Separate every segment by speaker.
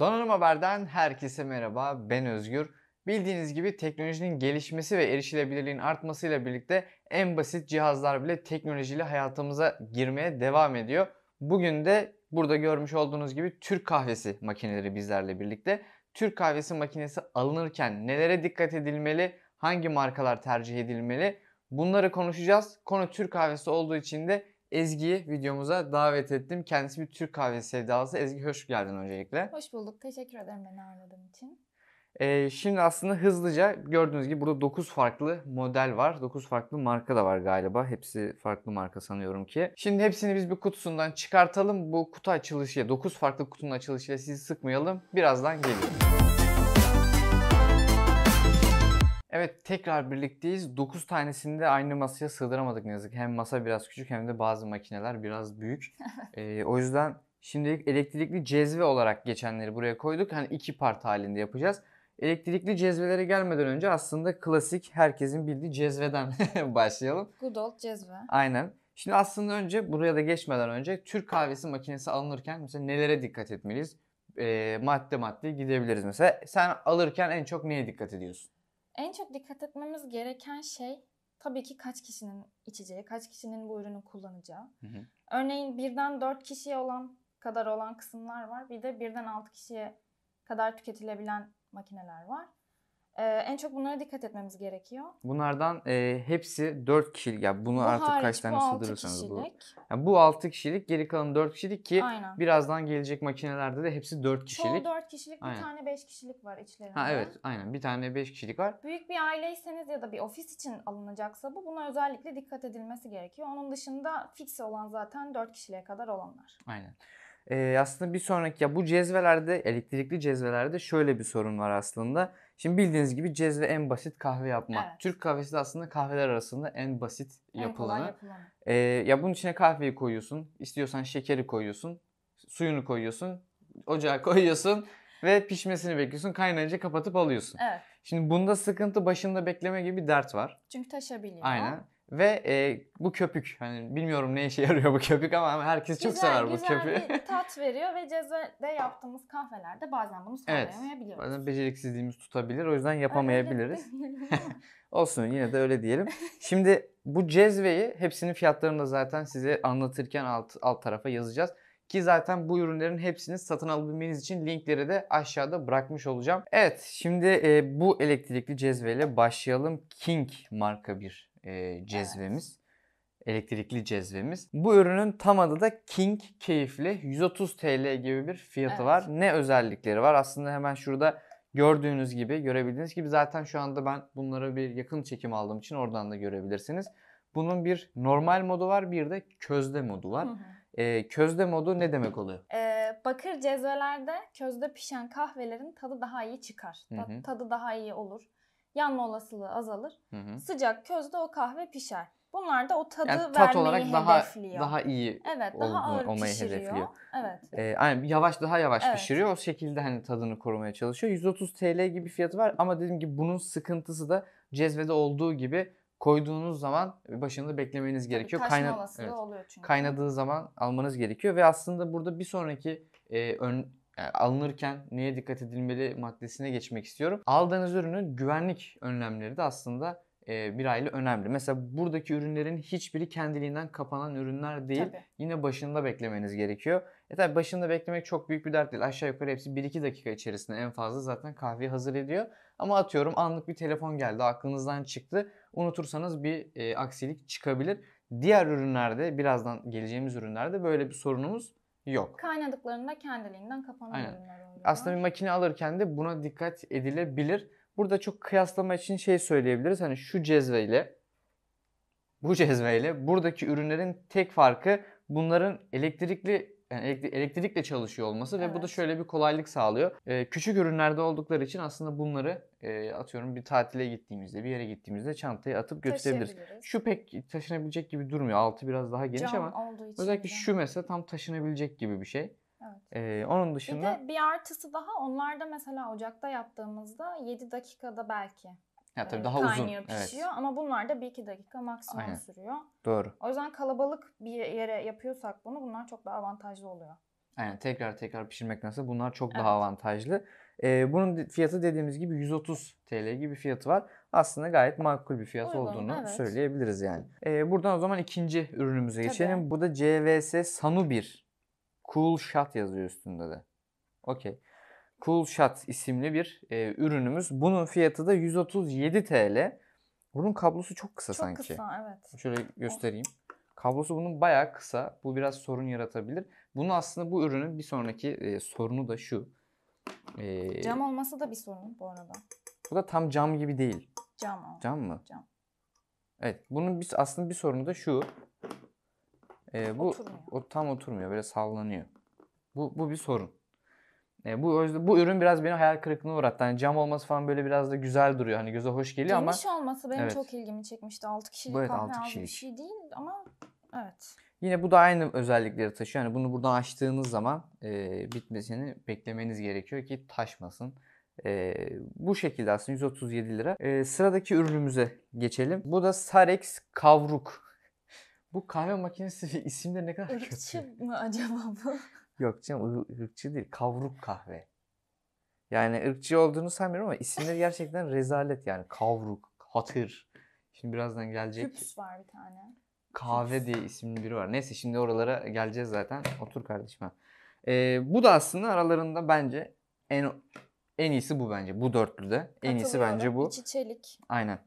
Speaker 1: Donanım Haber'den herkese merhaba, ben Özgür. Bildiğiniz gibi teknolojinin gelişmesi ve erişilebilirliğin artmasıyla birlikte en basit cihazlar bile teknolojiyle hayatımıza girmeye devam ediyor. Bugün de burada görmüş olduğunuz gibi Türk kahvesi makineleri bizlerle birlikte. Türk kahvesi makinesi alınırken nelere dikkat edilmeli, hangi markalar tercih edilmeli bunları konuşacağız. Konu Türk kahvesi olduğu için de Ezgi'yi videomuza davet ettim. Kendisi bir Türk kahvesi sevdalısı. Ezgi hoş geldin öncelikle.
Speaker 2: Hoş bulduk. Teşekkür ederim beni ağırladığın için.
Speaker 1: Ee, şimdi aslında hızlıca gördüğünüz gibi burada 9 farklı model var. 9 farklı marka da var galiba. Hepsi farklı marka sanıyorum ki. Şimdi hepsini biz bir kutusundan çıkartalım. Bu kutu açılışıyla 9 farklı kutunun açılışıyla sizi sıkmayalım. Birazdan geliyor. Evet tekrar birlikteyiz. 9 tanesini de aynı masaya sığdıramadık ne yazık. Hem masa biraz küçük hem de bazı makineler biraz büyük. ee, o yüzden şimdilik elektrikli cezve olarak geçenleri buraya koyduk. Hani iki part halinde yapacağız. Elektrikli cezvelere gelmeden önce aslında klasik herkesin bildiği cezveden başlayalım.
Speaker 2: Good old cezve.
Speaker 1: Aynen. Şimdi aslında önce buraya da geçmeden önce Türk kahvesi makinesi alınırken mesela nelere dikkat etmeliyiz? E, madde madde gidebiliriz mesela. Sen alırken en çok neye dikkat ediyorsun?
Speaker 2: En çok dikkat etmemiz gereken şey tabii ki kaç kişinin içeceği, kaç kişinin bu ürünü kullanacağı. Hı hı. Örneğin birden dört kişiye olan kadar olan kısımlar var. Bir de birden altı kişiye kadar tüketilebilen makineler var. Ee, en çok bunlara dikkat etmemiz gerekiyor.
Speaker 1: Bunlardan e, hepsi 4 kişilik. Yani bunu bu artık kaç tane bu sığdırırsanız bu. Yani bu 6 kişilik, geri kalan 4 kişilik ki Aynen. birazdan gelecek makinelerde de hepsi 4 kişilik. Çoğu 4
Speaker 2: kişilik, aynen. bir tane 5 kişilik var içlerinde. Ha evet,
Speaker 1: aynen. Bir tane 5 kişilik var.
Speaker 2: Büyük bir aileyseniz ya da bir ofis için alınacaksa bu buna özellikle dikkat edilmesi gerekiyor. Onun dışında fix olan zaten 4 kişiliğe kadar olanlar.
Speaker 1: Aynen. Ee, aslında bir sonraki ya bu cezvelerde, elektrikli cezvelerde şöyle bir sorun var aslında Şimdi bildiğiniz gibi cezve en basit kahve yapma. Evet. Türk kahvesi de aslında kahveler arasında en basit en yapılanı. yapılanı. Ee, ya bunun içine kahveyi koyuyorsun, istiyorsan şekeri koyuyorsun, suyunu koyuyorsun, ocağa koyuyorsun ve pişmesini bekliyorsun. Kaynayınca kapatıp alıyorsun. Evet. Şimdi bunda sıkıntı başında bekleme gibi bir dert var.
Speaker 2: Çünkü taşabiliyor. Aynen.
Speaker 1: Ve e, bu köpük hani bilmiyorum ne işe yarıyor bu köpük ama herkes çok güzel, sever bu güzel köpüğü. Güzel bir
Speaker 2: tat veriyor ve cezede yaptığımız kahvelerde bazen bunu sağlayamayabiliyoruz. Evet,
Speaker 1: bazen beceriksizliğimiz tutabilir o yüzden yapamayabiliriz. Olsun yine de öyle diyelim. Şimdi bu cezveyi hepsinin fiyatlarını da zaten size anlatırken alt, alt tarafa yazacağız. Ki zaten bu ürünlerin hepsini satın alabilmeniz için linkleri de aşağıda bırakmış olacağım. Evet şimdi e, bu elektrikli cezveyle başlayalım. King marka bir e, cezvemiz. Evet. Elektrikli cezvemiz. Bu ürünün tam adı da King Keyifli. 130 TL gibi bir fiyatı evet. var. Ne özellikleri var? Aslında hemen şurada gördüğünüz gibi, görebildiğiniz gibi zaten şu anda ben bunlara bir yakın çekim aldığım için oradan da görebilirsiniz. Bunun bir normal modu var, bir de közde modu var. E, közde modu ne demek oluyor?
Speaker 2: E, bakır cezvelerde közde pişen kahvelerin tadı daha iyi çıkar. Hı hı. Tadı daha iyi olur yanma olasılığı azalır. Hı hı. Sıcak közde o kahve pişer. Bunlar da o tadı yani tat vermeyi olarak daha, hedefliyor. Daha iyi evet, ol, daha ağır olmayı pişiriyor. hedefliyor. Evet.
Speaker 1: Ee, yani yavaş daha yavaş evet. pişiriyor. O şekilde hani tadını korumaya çalışıyor. 130 TL gibi fiyatı var ama dediğim gibi bunun sıkıntısı da cezvede olduğu gibi koyduğunuz zaman başında beklemeniz gerekiyor. Tabii Kayna- evet. oluyor çünkü. Kaynadığı zaman almanız gerekiyor ve aslında burada bir sonraki e, ön yani e, alınırken neye dikkat edilmeli maddesine geçmek istiyorum. Aldığınız ürünün güvenlik önlemleri de aslında e, bir aile önemli. Mesela buradaki ürünlerin hiçbiri kendiliğinden kapanan ürünler değil. Tabii. Yine başında beklemeniz gerekiyor. E tabi başında beklemek çok büyük bir dert değil. Aşağı yukarı hepsi 1-2 dakika içerisinde en fazla zaten kahveyi hazır ediyor. Ama atıyorum anlık bir telefon geldi aklınızdan çıktı. Unutursanız bir e, aksilik çıkabilir. Diğer ürünlerde birazdan geleceğimiz ürünlerde böyle bir sorunumuz Yok.
Speaker 2: Kaynadıklarında kendiliğinden kapanan Aynen.
Speaker 1: ürünler oluyor. Aslında bir makine alırken de buna dikkat edilebilir. Burada çok kıyaslama için şey söyleyebiliriz. Hani şu cezveyle bu cezveyle buradaki ürünlerin tek farkı bunların elektrikli yani elektrikle çalışıyor olması evet. ve bu da şöyle bir kolaylık sağlıyor. Ee, küçük ürünlerde oldukları için aslında bunları e, atıyorum bir tatile gittiğimizde bir yere gittiğimizde çantayı atıp götürebiliriz. Şu pek taşınabilecek gibi durmuyor. Altı biraz daha geniş Cam ama özellikle de. şu mesela tam taşınabilecek gibi bir şey. Evet. Ee, onun dışında... Bir
Speaker 2: de bir artısı daha onlarda mesela ocakta yaptığımızda 7 dakikada belki
Speaker 1: ya, tabii e, daha kaynıyor, uzun. pişiyor
Speaker 2: evet. ama bunlar da 1-2 dakika maksimum Aynen. sürüyor. Doğru. O yüzden kalabalık bir yere yapıyorsak bunu bunlar çok daha avantajlı oluyor.
Speaker 1: Yani tekrar tekrar pişirmek nasıl? Bunlar çok evet. daha avantajlı. Ee, bunun fiyatı dediğimiz gibi 130 TL gibi fiyatı var. Aslında gayet makul bir fiyat Uygun, olduğunu evet. söyleyebiliriz yani. Ee, buradan o zaman ikinci ürünümüze Tabii. geçelim. Bu da CVS Sanu 1. Cool Shot yazıyor üstünde de. Okey. Cool Shot isimli bir e, ürünümüz. Bunun fiyatı da 137 TL. Bunun kablosu çok kısa çok sanki. Çok kısa evet. Şöyle göstereyim. Kablosu bunun bayağı kısa. Bu biraz sorun yaratabilir. Bunun aslında bu ürünün bir sonraki e, sorunu da şu. E, Cam
Speaker 2: olması da bir sorun bu arada.
Speaker 1: Bu da tam cam gibi değil.
Speaker 2: Cam o. Cam mı? Cam.
Speaker 1: Evet. Bunun bir, aslında bir sorunu da şu. E, bu oturmuyor. o tam oturmuyor. Böyle sallanıyor. Bu bu bir sorun. E, bu bu ürün biraz beni hayal kırıklığına uğrattı. yani cam olması falan böyle biraz da güzel duruyor. Hani göze hoş geliyor Geniş ama olması benim evet.
Speaker 2: çok ilgimi çekmişti. 6 kişilik Bu evet, kahve 6 kişilik. bir şey değil ama evet.
Speaker 1: Yine bu da aynı özellikleri taşıyor. Yani bunu buradan açtığınız zaman e, bitmesini beklemeniz gerekiyor ki taşmasın. E, bu şekilde aslında 137 lira. E, sıradaki ürünümüze geçelim. Bu da Sarex Kavruk. Bu kahve makinesi isimleri ne kadar
Speaker 2: Irkçı kötü. mı acaba bu?
Speaker 1: Yok canım ırkçı değil. Kavruk kahve. Yani ırkçı olduğunu sanmıyorum ama isimleri gerçekten rezalet yani. Kavruk, hatır. Şimdi birazdan gelecek. Küps var bir tane. Kahve diye isimli biri var. Neyse şimdi oralara geleceğiz zaten. Otur kardeşim. Ee, bu da aslında aralarında bence en en iyisi bu bence. Bu dörtlüde. En iyisi bence bu. İçi çelik. Aynen.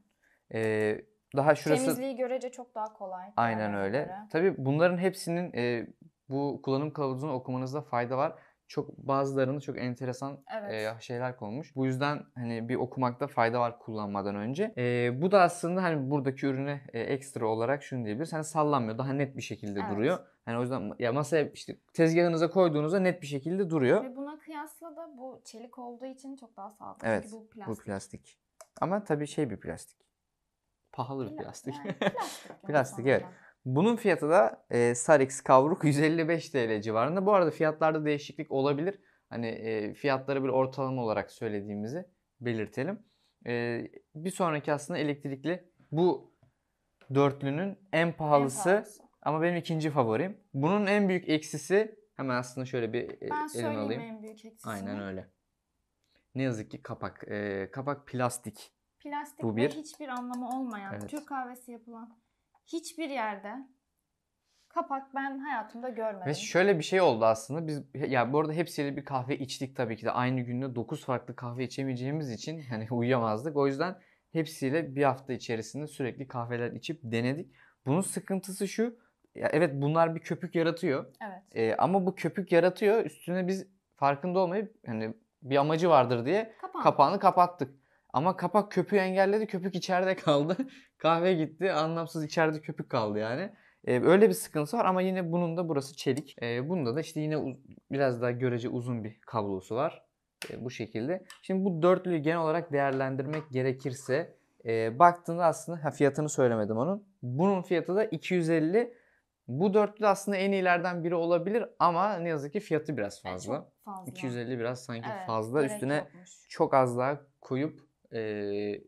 Speaker 1: Ee, daha şurası... Temizliği
Speaker 2: görece çok daha kolay.
Speaker 1: Aynen öyle. Göre. Tabii bunların hepsinin e, bu kullanım kılavuzunu okumanızda fayda var çok bazılarında çok enteresan evet. e, şeyler konmuş. Bu yüzden hani bir okumakta fayda var kullanmadan önce. E, bu da aslında hani buradaki ürüne e, ekstra olarak şunu diyebiliriz. Hani sallanmıyor. Daha net bir şekilde evet. duruyor. Yani o yüzden ya masaya işte tezgahınıza koyduğunuzda net bir şekilde duruyor.
Speaker 2: Ve buna kıyasla da bu çelik olduğu için çok daha sağlıklı. Evet. Çünkü bu plastik. Bu
Speaker 1: plastik. Ama tabii şey bir plastik. Pahalı bir plastik. Yani, plastik, plastik evet. Bunun fiyatı da e, Sarix kavruk 155 TL civarında. Bu arada fiyatlarda değişiklik olabilir. Hani e, fiyatları bir ortalama olarak söylediğimizi belirtelim. E, bir sonraki aslında elektrikli bu dörtlünün en pahalısı, en pahalısı ama benim ikinci favorim. Bunun en büyük eksisi hemen aslında şöyle bir ben elime alayım. en büyük eksisini. Aynen öyle. Ne yazık ki kapak. E, kapak plastik. Plastik Bu ve
Speaker 2: hiçbir anlamı olmayan, Evet. Türk kahvesi yapılan hiçbir yerde kapak ben hayatımda görmedim. Ve şöyle
Speaker 1: bir şey oldu aslında. Biz ya yani bu arada hepsiyle bir kahve içtik tabii ki de aynı günde 9 farklı kahve içemeyeceğimiz için hani uyuyamazdık. O yüzden hepsiyle bir hafta içerisinde sürekli kahveler içip denedik. Bunun sıkıntısı şu. Ya evet bunlar bir köpük yaratıyor. Evet. E, ama bu köpük yaratıyor. Üstüne biz farkında olmayıp hani bir amacı vardır diye Kapan. kapağını kapattık. Ama kapak köpüğü engelledi. Köpük içeride kaldı. Kahve gitti. Anlamsız içeride köpük kaldı yani. Ee, öyle bir sıkıntısı var ama yine bunun da burası çelik. Ee, bunda da işte yine biraz daha görece uzun bir kablosu var. Ee, bu şekilde. Şimdi bu dörtlüyü genel olarak değerlendirmek gerekirse e, baktığında aslında ha, fiyatını söylemedim onun. Bunun fiyatı da 250. Bu dörtlü aslında en iyilerden biri olabilir ama ne yazık ki fiyatı biraz e, fazla. Çok fazla. 250 biraz sanki evet, fazla. Üstüne yokmuş. çok az daha koyup e,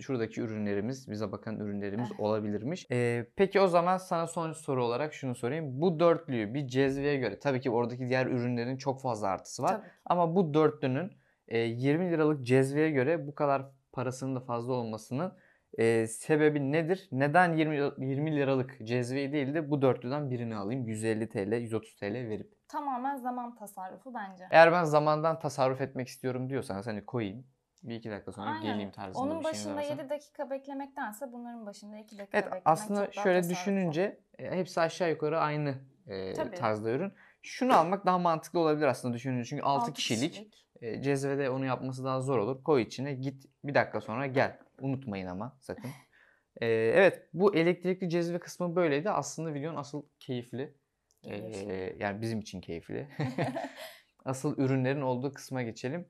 Speaker 1: şuradaki ürünlerimiz, bize bakan ürünlerimiz ah. olabilirmiş. Ee, peki o zaman sana son soru olarak şunu sorayım. Bu dörtlüyü bir cezveye göre, tabii ki oradaki diğer ürünlerin çok fazla artısı var. Tabii. Ama bu dörtlünün e, 20 liralık cezveye göre bu kadar parasının da fazla olmasının e, sebebi nedir? Neden 20, 20 liralık cezveyi değil de bu dörtlüden birini alayım 150 TL, 130 TL verip?
Speaker 2: Tamamen zaman tasarrufu bence.
Speaker 1: Eğer ben zamandan tasarruf etmek istiyorum diyorsan seni hani koyayım bir iki dakika sonra Aynen. geleyim tarzında Onun bir şey başında yedi
Speaker 2: 7 dakika beklemektense bunların başında iki dakika evet, beklemek aslında çok şöyle
Speaker 1: düşününce e, hepsi aşağı yukarı aynı e, tarzda ürün. Şunu almak daha mantıklı olabilir aslında düşününce. Çünkü 6, kişilik, kişilik. E, cezvede onu yapması daha zor olur. Koy içine git bir dakika sonra gel. Unutmayın ama sakın. e, evet bu elektrikli cezve kısmı böyleydi. Aslında videonun asıl keyifli. e yani bizim için keyifli. asıl ürünlerin olduğu kısma geçelim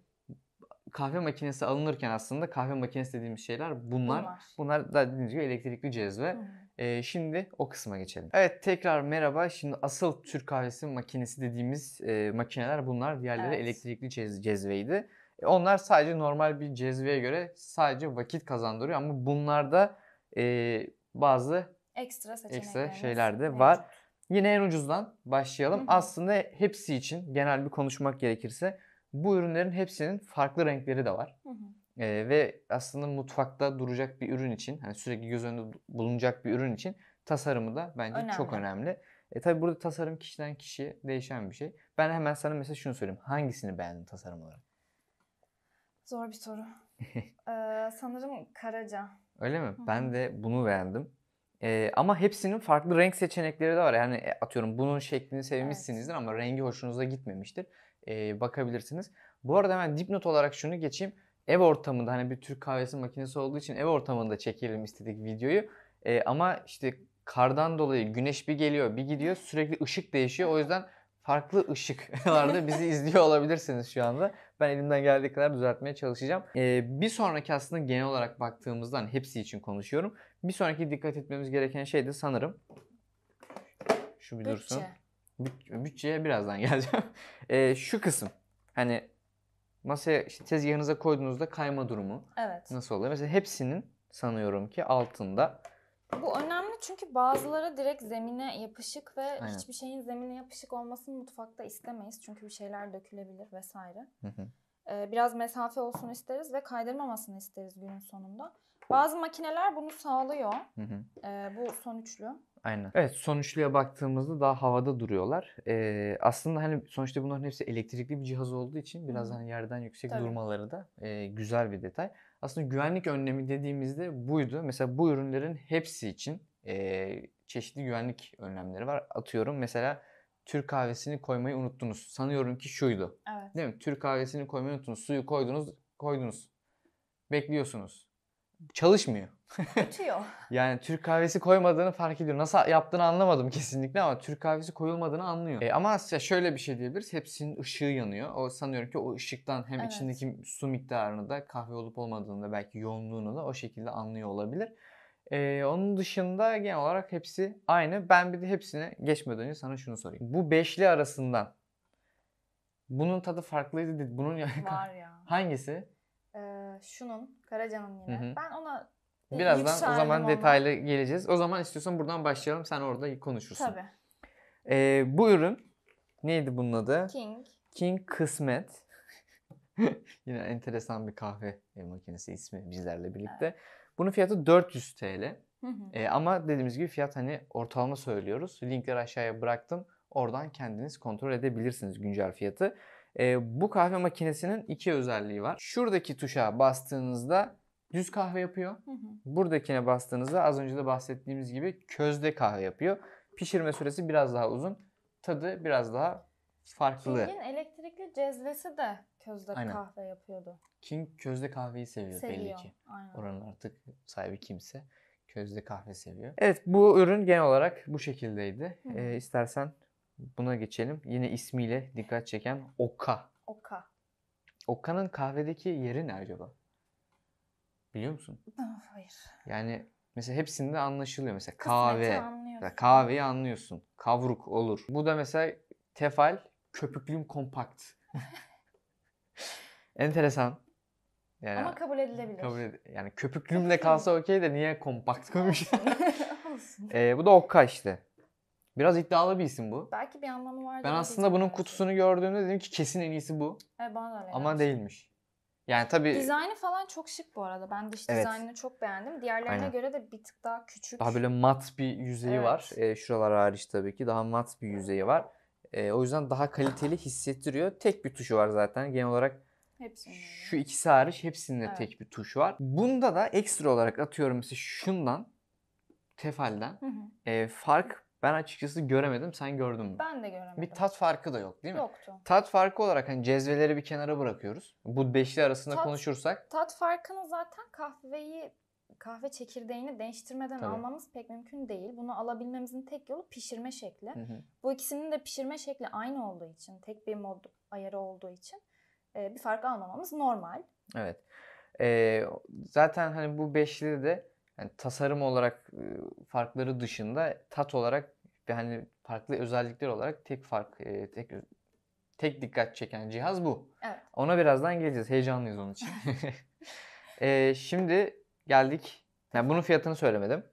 Speaker 1: kahve makinesi alınırken aslında kahve makinesi dediğimiz şeyler bunlar. Bunlar, bunlar da dediğimiz gibi elektrikli cezve. Hmm. E, şimdi o kısma geçelim. Evet tekrar merhaba. Şimdi asıl Türk kahvesi makinesi dediğimiz e, makineler bunlar. Diğerleri evet. elektrikli cez cezveydi. E, onlar sadece normal bir cezveye göre sadece vakit kazandırıyor ama bunlarda e, bazı
Speaker 2: ekstra, ekstra şeyler
Speaker 1: de var. Evet. Yine en ucuzdan başlayalım. Hı hı. Aslında hepsi için genel bir konuşmak gerekirse bu ürünlerin hepsinin farklı renkleri de var. Hı hı. Ee, ve aslında mutfakta duracak bir ürün için, hani sürekli göz önünde bulunacak bir ürün için tasarımı da bence önemli. çok önemli. E tabi burada tasarım kişiden kişiye değişen bir şey. Ben hemen sana mesela şunu söyleyeyim. Hangisini beğendin tasarım olarak?
Speaker 2: Zor bir soru. ee, sanırım Karaca.
Speaker 1: Öyle mi? Hı-hı. Ben de bunu beğendim. Ee, ama hepsinin farklı renk seçenekleri de var. Yani e, atıyorum bunun şeklini sevmişsinizdir evet. ama rengi hoşunuza gitmemiştir e, bakabilirsiniz. Bu arada hemen dipnot olarak şunu geçeyim. Ev ortamında hani bir Türk kahvesi makinesi olduğu için ev ortamında çekelim istedik videoyu. E, ama işte kardan dolayı güneş bir geliyor bir gidiyor sürekli ışık değişiyor. O yüzden farklı ışıklarda bizi izliyor olabilirsiniz şu anda. Ben elimden geldiği kadar düzeltmeye çalışacağım. Ee, bir sonraki aslında genel olarak baktığımızdan hepsi için konuşuyorum. Bir sonraki dikkat etmemiz gereken şey de sanırım şu bir dursun. Bütçe bütçeye birazdan geleceğim. E, şu kısım hani masaya işte tezgahınıza koyduğunuzda kayma durumu evet. nasıl oluyor? Mesela hepsinin sanıyorum ki altında
Speaker 2: bu önemli çünkü bazıları direkt zemine yapışık ve Aynen. hiçbir şeyin zemine yapışık olmasını mutfakta istemeyiz. Çünkü bir şeyler dökülebilir vesaire. Hı hı. Ee, biraz mesafe olsun isteriz ve kaydırmamasını isteriz günün sonunda. Bazı makineler bunu sağlıyor. Hı hı. Ee, bu sonuçlu.
Speaker 1: Aynen. Evet sonuçluya baktığımızda daha havada duruyorlar. Ee, aslında hani sonuçta bunların hepsi elektrikli bir cihaz olduğu için biraz Hı. hani yerden yüksek Tabii. durmaları da e, güzel bir detay. Aslında güvenlik önlemi dediğimizde buydu. Mesela bu ürünlerin hepsi için e, çeşitli güvenlik önlemleri var. Atıyorum mesela Türk kahvesini koymayı unuttunuz. Sanıyorum ki şuydu. Evet. Değil mi? Türk kahvesini koymayı unuttunuz. Suyu koydunuz, koydunuz. Bekliyorsunuz çalışmıyor.
Speaker 2: Ötüyor.
Speaker 1: yani Türk kahvesi koymadığını fark ediyor. Nasıl yaptığını anlamadım kesinlikle ama Türk kahvesi koyulmadığını anlıyor. E, ama şöyle bir şey diyebiliriz. Hepsinin ışığı yanıyor. O sanıyorum ki o ışıktan hem evet. içindeki su miktarını da kahve olup olmadığını da belki yoğunluğunu da o şekilde anlıyor olabilir. Ee, onun dışında genel olarak hepsi aynı. Ben bir de hepsine geçmeden önce sana şunu sorayım. Bu beşli arasından bunun tadı farklıydı. Bunun Var ya. Hangisi?
Speaker 2: şunun, Karaca'nın yine. Hı hı. Ben ona
Speaker 1: Birazdan o zaman ondan. detaylı geleceğiz. O zaman istiyorsan buradan başlayalım. Sen orada konuşursun. Tabii. Ee, bu ürün neydi bunun adı? King. King Kısmet. Yine enteresan bir kahve makinesi ismi bizlerle birlikte. Evet. Bunun fiyatı 400 TL. Hı hı. Ee, ama dediğimiz gibi fiyat hani ortalama söylüyoruz. Linkleri aşağıya bıraktım. Oradan kendiniz kontrol edebilirsiniz güncel fiyatı. E, bu kahve makinesinin iki özelliği var. Şuradaki tuşa bastığınızda düz kahve yapıyor. Hı hı. Buradakine bastığınızda az önce de bahsettiğimiz gibi közde kahve yapıyor. Pişirme süresi biraz daha uzun. Tadı biraz daha farklı. King'in
Speaker 2: elektrikli cezvesi de közde Aynen. kahve yapıyordu.
Speaker 1: King közde kahveyi seviyor, seviyor. belli ki. Aynen. Oranın artık sahibi kimse. Közde kahve seviyor. Evet bu ürün genel olarak bu şekildeydi. Hı. Ee, istersen Buna geçelim. Yine ismiyle dikkat çeken Oka. Oka. Oka'nın kahvedeki yeri ne acaba? Biliyor musun? Hayır. Yani mesela hepsinde anlaşılıyor. Mesela kahve. Anlıyorsun. kahveyi anlıyorsun. Kavruk olur. Bu da mesela tefal köpüklüm kompakt. Enteresan. Yani Ama
Speaker 2: kabul edilebilir. Kabul
Speaker 1: ed- yani köpüklümle kalsa okey de niye kompakt koymuşlar? ee, bu da okka işte. Biraz iddialı bir isim bu.
Speaker 2: Belki bir anlamı var Ben aslında bunun
Speaker 1: kutusunu gördüğümde dedim ki kesin en iyisi bu.
Speaker 2: Evet bana da öyle Ama
Speaker 1: değilmiş. Yani tabii... Dizaynı
Speaker 2: falan çok şık bu arada. Ben diş evet. dizaynını çok beğendim. Diğerlerine Aynen. göre de bir tık daha küçük. Daha böyle
Speaker 1: mat bir yüzeyi evet. var. E, ee, şuralar hariç tabii ki. Daha mat bir yüzeyi var. E, o yüzden daha kaliteli hissettiriyor. Tek bir tuşu var zaten. Genel olarak Hepsinin. Şu ikisi hariç hepsinde evet. tek bir tuşu var. Bunda da ekstra olarak atıyorum size şundan tefalden hı hı. E, fark ben açıkçası göremedim. Sen gördün mü?
Speaker 2: Ben de göremedim. Bir
Speaker 1: tat farkı da yok değil mi? Yoktu. Tat farkı olarak hani cezveleri bir kenara bırakıyoruz. Bu beşli arasında tat, konuşursak.
Speaker 2: Tat farkını zaten kahveyi kahve çekirdeğini değiştirmeden Tabii. almamız pek mümkün değil. Bunu alabilmemizin tek yolu pişirme şekli. Hı hı. Bu ikisinin de pişirme şekli aynı olduğu için, tek bir mod ayarı olduğu için e, bir fark almamamız normal.
Speaker 1: Evet. Ee, zaten hani bu beşli de yani tasarım olarak farkları dışında tat olarak yani farklı özellikler olarak tek fark tek tek dikkat çeken cihaz bu. Evet. Ona birazdan geleceğiz. Heyecanlıyız onun için. e, şimdi geldik. Yani bunun fiyatını söylemedim.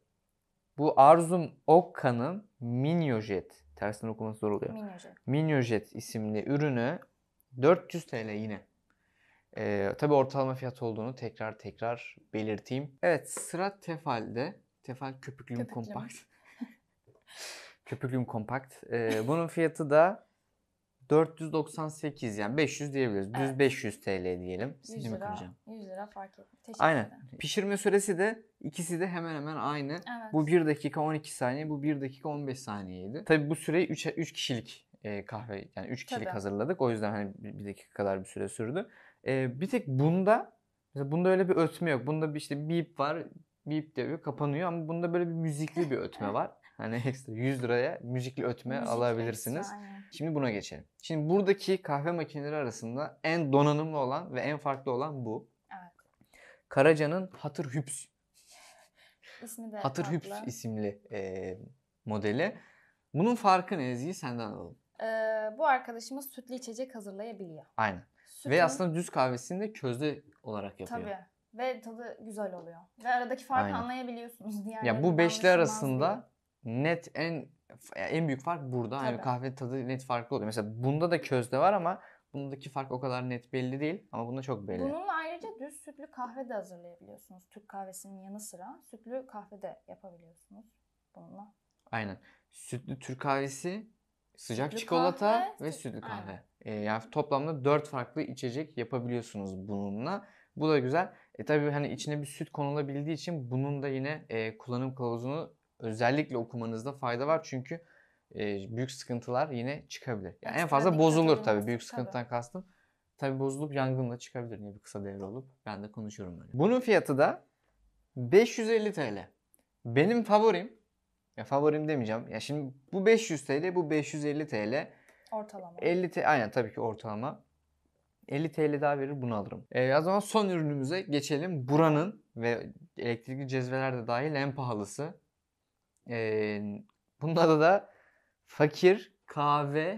Speaker 1: Bu Arzum Okka'nın Miniojet. Tersinden okuması zor oluyor. Miniojet. Miniojet isimli ürünü 400 TL yine. Ee, tabii ortalama fiyat olduğunu tekrar tekrar belirteyim. Evet sıra Tefal'de. Tefal köpüklüm kompakt. köpüklüm kompakt. Ee, bunun fiyatı da 498 yani 500 diyebiliriz. Düz Evet. 500 TL diyelim. 100 mi lira, kıracağım?
Speaker 2: 100 lira fark etmiyor. Aynen.
Speaker 1: ederim. Pişirme süresi de ikisi de hemen hemen aynı. Evet. Bu 1 dakika 12 saniye, bu 1 dakika 15 saniyeydi. tabi bu süreyi 3 üç kişilik e, kahve yani 3 kişilik Tabii. hazırladık. O yüzden hani 1 dakika kadar bir süre sürdü. E, bir tek bunda mesela bunda öyle bir ötme yok. Bunda bir işte bip var. Bip diyor kapanıyor ama bunda böyle bir müzikli bir ötme var. Hani ekstra 100 liraya müzikli ötme Müzik alabilirsiniz. Aynen. Şimdi buna geçelim. Şimdi buradaki kahve makineleri arasında en donanımlı olan ve en farklı olan bu. Evet. Karaca'nın Hatır Hüps.
Speaker 2: İsmi de Hatır farklı. Hüps
Speaker 1: isimli e, modeli. Bunun farkı ne Ezgi? Senden alalım.
Speaker 2: Ee, bu arkadaşımız sütlü içecek hazırlayabiliyor.
Speaker 1: Aynen. Sütün... Ve aslında düz kahvesini de közde olarak yapıyor. Tabii.
Speaker 2: Ve tadı güzel oluyor. Ve aradaki farkı Aynen. anlayabiliyorsunuz. Diğer ya bu beşli arasında
Speaker 1: diye. net en en büyük fark burada. Hani Tabii. Yani kahve tadı net farklı oluyor. Mesela bunda da közde var ama bundaki fark o kadar net belli değil ama bunda çok belli. Bununla
Speaker 2: ayrıca düz sütlü kahve de hazırlayabiliyorsunuz. Türk kahvesinin yanı sıra sütlü kahve de yapabiliyorsunuz bununla.
Speaker 1: Aynen. Sütlü Türk kahvesi, sıcak sütlü çikolata kahve, ve sütlü kahve. Aynen. E, ee, yani toplamda 4 farklı içecek yapabiliyorsunuz bununla. Bu da güzel. E tabi hani içine bir süt konulabildiği için bunun da yine e, kullanım kılavuzunu özellikle okumanızda fayda var. Çünkü e, büyük sıkıntılar yine çıkabilir. Yani en fazla bozulur tabi. Büyük sıkıntıdan tabii. kastım. Tabi bozulup yangınla çıkabilir. Yani bir kısa devre olup ben de konuşuyorum böyle. Bunun fiyatı da 550 TL. Benim favorim ya favorim demeyeceğim. Ya şimdi bu 500 TL, bu 550 TL. Ortalama. 50 TL, aynen tabii ki ortalama. 50 TL daha verir bunu alırım. E, o zaman son ürünümüze geçelim. Buranın ve elektrikli cezveler de dahil en pahalısı. E, bunda da da fakir KV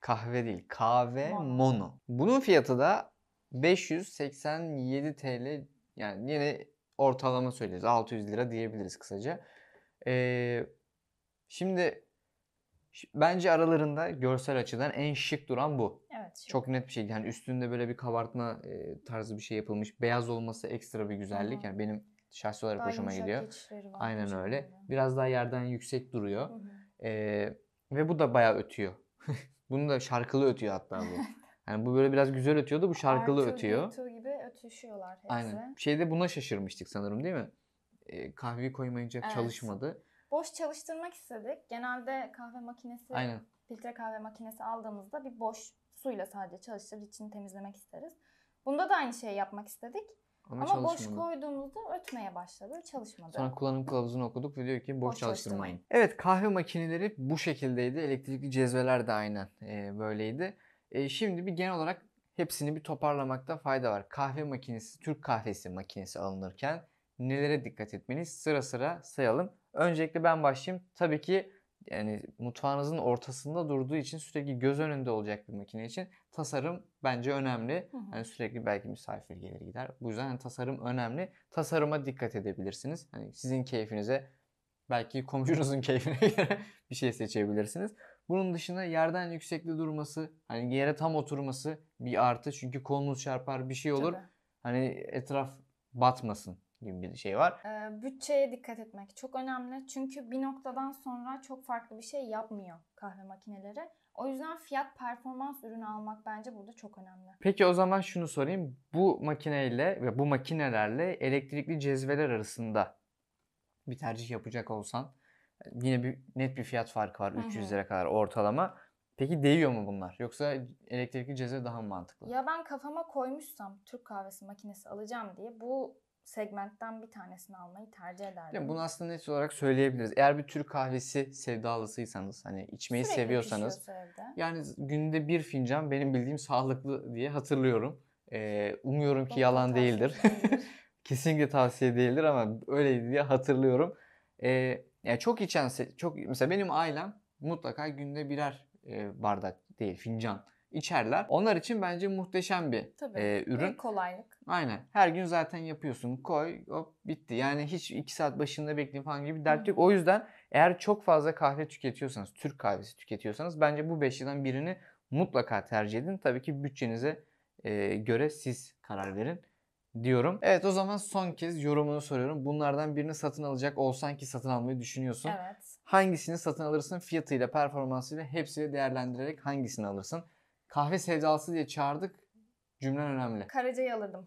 Speaker 1: kahve değil KV mono. mono. Bunun fiyatı da 587 TL yani yine ortalama söyleriz 600 lira diyebiliriz kısaca. Ee, şimdi Bence aralarında görsel açıdan en şık duran bu. Evet. Şık. Çok net bir şekilde. Yani üstünde böyle bir kabartma e, tarzı bir şey yapılmış. Beyaz olması ekstra bir güzellik. Hı-hı. Yani benim şahsi olarak daha hoşuma gidiyor. Aynen öyle. Yani. Biraz daha yerden yüksek duruyor. E, ve bu da bayağı ötüyor. Bunu da şarkılı ötüyor hatta bu. Yani bu böyle biraz güzel ötüyor da Bu şarkılı R2, ötüyor.
Speaker 2: R2 gibi ötüşüyorlar hepsi. Aynen.
Speaker 1: Şeyde buna şaşırmıştık sanırım değil mi? E, kahveyi koymayınca evet. çalışmadı
Speaker 2: boş çalıştırmak istedik. Genelde kahve makinesi, Aynen. filtre kahve makinesi aldığımızda bir boş suyla sadece çalıştırır, içini temizlemek isteriz. Bunda da aynı şeyi yapmak istedik. Ama, Ama boş koyduğumuzda ötmeye başladı, çalışmadı. Sonra
Speaker 1: kullanım kılavuzunu okuduk ve diyor ki boş, Boş çalıştırmayın. çalıştırmayın. Evet kahve makineleri bu şekildeydi. Elektrikli cezveler de aynen e, böyleydi. E, şimdi bir genel olarak hepsini bir toparlamakta fayda var. Kahve makinesi, Türk kahvesi makinesi alınırken nelere dikkat etmeniz Sıra sıra sayalım. Öncelikle ben başlayayım. Tabii ki yani mutfağınızın ortasında durduğu için sürekli göz önünde olacak bir makine için tasarım bence önemli. Hı hı. Yani sürekli belki misafir gelir gider. Bu yüzden yani tasarım önemli. Tasarıma dikkat edebilirsiniz. Hani sizin keyfinize belki komşunuzun keyfine göre bir şey seçebilirsiniz. Bunun dışında yerden yüksekli durması, hani yere tam oturması bir artı. Çünkü kolunuz çarpar bir şey olur. Tabii. Hani etraf batmasın gibi bir şey var.
Speaker 2: Ee, bütçeye dikkat etmek çok önemli. Çünkü bir noktadan sonra çok farklı bir şey yapmıyor kahve makineleri. O yüzden fiyat performans ürünü almak bence burada çok önemli.
Speaker 1: Peki o zaman şunu sorayım. Bu makineyle ve bu makinelerle elektrikli cezveler arasında bir tercih yapacak olsan yine bir net bir fiyat farkı var. 300 lira kadar ortalama. Peki değiyor mu bunlar? Yoksa elektrikli cezve daha mı mantıklı?
Speaker 2: Ya ben kafama koymuşsam Türk kahvesi makinesi alacağım diye bu segmentten bir tanesini almayı tercih
Speaker 1: ederdim. bunu aslında net olarak söyleyebiliriz. Eğer bir Türk kahvesi sevdalısıysanız hani içmeyi Sürekli şey seviyorsanız yani günde bir fincan benim bildiğim sağlıklı diye hatırlıyorum. Ee, umuyorum ki yalan değildir. Kesinlikle tavsiye değildir ama öyle diye hatırlıyorum. Ee, yani çok içen çok mesela benim ailem mutlaka günde birer e, bardak değil fincan içerler. Onlar için bence muhteşem bir Tabii, e, ürün. Bir
Speaker 2: kolaylık.
Speaker 1: Aynen. Her gün zaten yapıyorsun. Koy hop bitti. Yani hiç iki saat başında bekleyin falan gibi bir dert yok. O yüzden eğer çok fazla kahve tüketiyorsanız, Türk kahvesi tüketiyorsanız bence bu beşliden birini mutlaka tercih edin. Tabii ki bütçenize e, göre siz karar verin diyorum. Evet o zaman son kez yorumunu soruyorum. Bunlardan birini satın alacak olsan ki satın almayı düşünüyorsun. Evet. Hangisini satın alırsın? Fiyatıyla, performansıyla hepsini değerlendirerek hangisini alırsın? Kahve sevdalısı diye çağırdık. Cümlen önemli.
Speaker 2: Karaca'yı alırdım.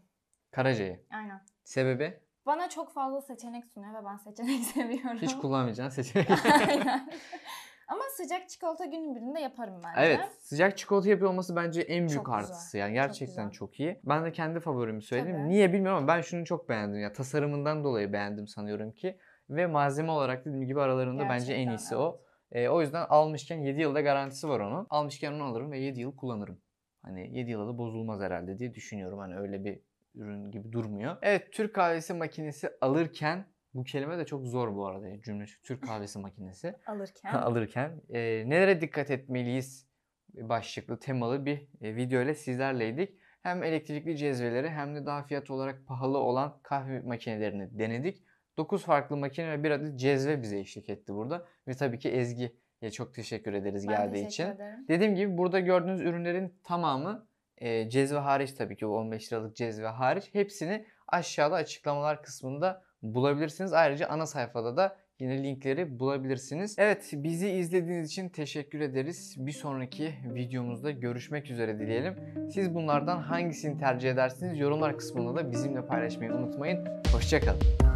Speaker 2: Karaca'yı. Aynen. Sebebi? Bana çok fazla seçenek sunuyor ve ben seçenek seviyorum. Hiç
Speaker 1: kullanmayacağın seçenek. Aynen.
Speaker 2: Ama sıcak çikolata günün birinde yaparım ben. Evet.
Speaker 1: Sıcak çikolata yapıyor olması bence en büyük çok artısı. Güzel. Yani gerçekten çok, çok iyi. Ben de kendi favorimi söyledim. Tabii. Niye bilmiyorum ama ben şunu çok beğendim. Ya tasarımından dolayı beğendim sanıyorum ki. Ve malzeme olarak dediğim gibi aralarında gerçekten, bence en iyisi evet. o. E, o yüzden almışken 7 yılda garantisi var onun. Almışken onu alırım ve 7 yıl kullanırım. Hani 7 yılda da bozulmaz herhalde diye düşünüyorum. Hani öyle bir ürün gibi durmuyor. Evet Türk kahvesi makinesi alırken bu kelime de çok zor bu arada cümle. Türk kahvesi makinesi. alırken. alırken. E, nelere dikkat etmeliyiz başlıklı temalı bir e, video ile sizlerleydik. Hem elektrikli cezveleri hem de daha fiyat olarak pahalı olan kahve makinelerini denedik. 9 farklı makine ve bir adet cezve bize eşlik etti burada. Ve tabii ki Ezgi'ye çok teşekkür ederiz ben geldiği teşekkür için. Ederim. Dediğim gibi burada gördüğünüz ürünlerin tamamı e, cezve hariç tabii ki bu 15 liralık cezve hariç hepsini aşağıda açıklamalar kısmında bulabilirsiniz. Ayrıca ana sayfada da yine linkleri bulabilirsiniz. Evet bizi izlediğiniz için teşekkür ederiz. Bir sonraki videomuzda görüşmek üzere dileyelim. Siz bunlardan hangisini tercih edersiniz? Yorumlar kısmında da bizimle paylaşmayı unutmayın. Hoşçakalın.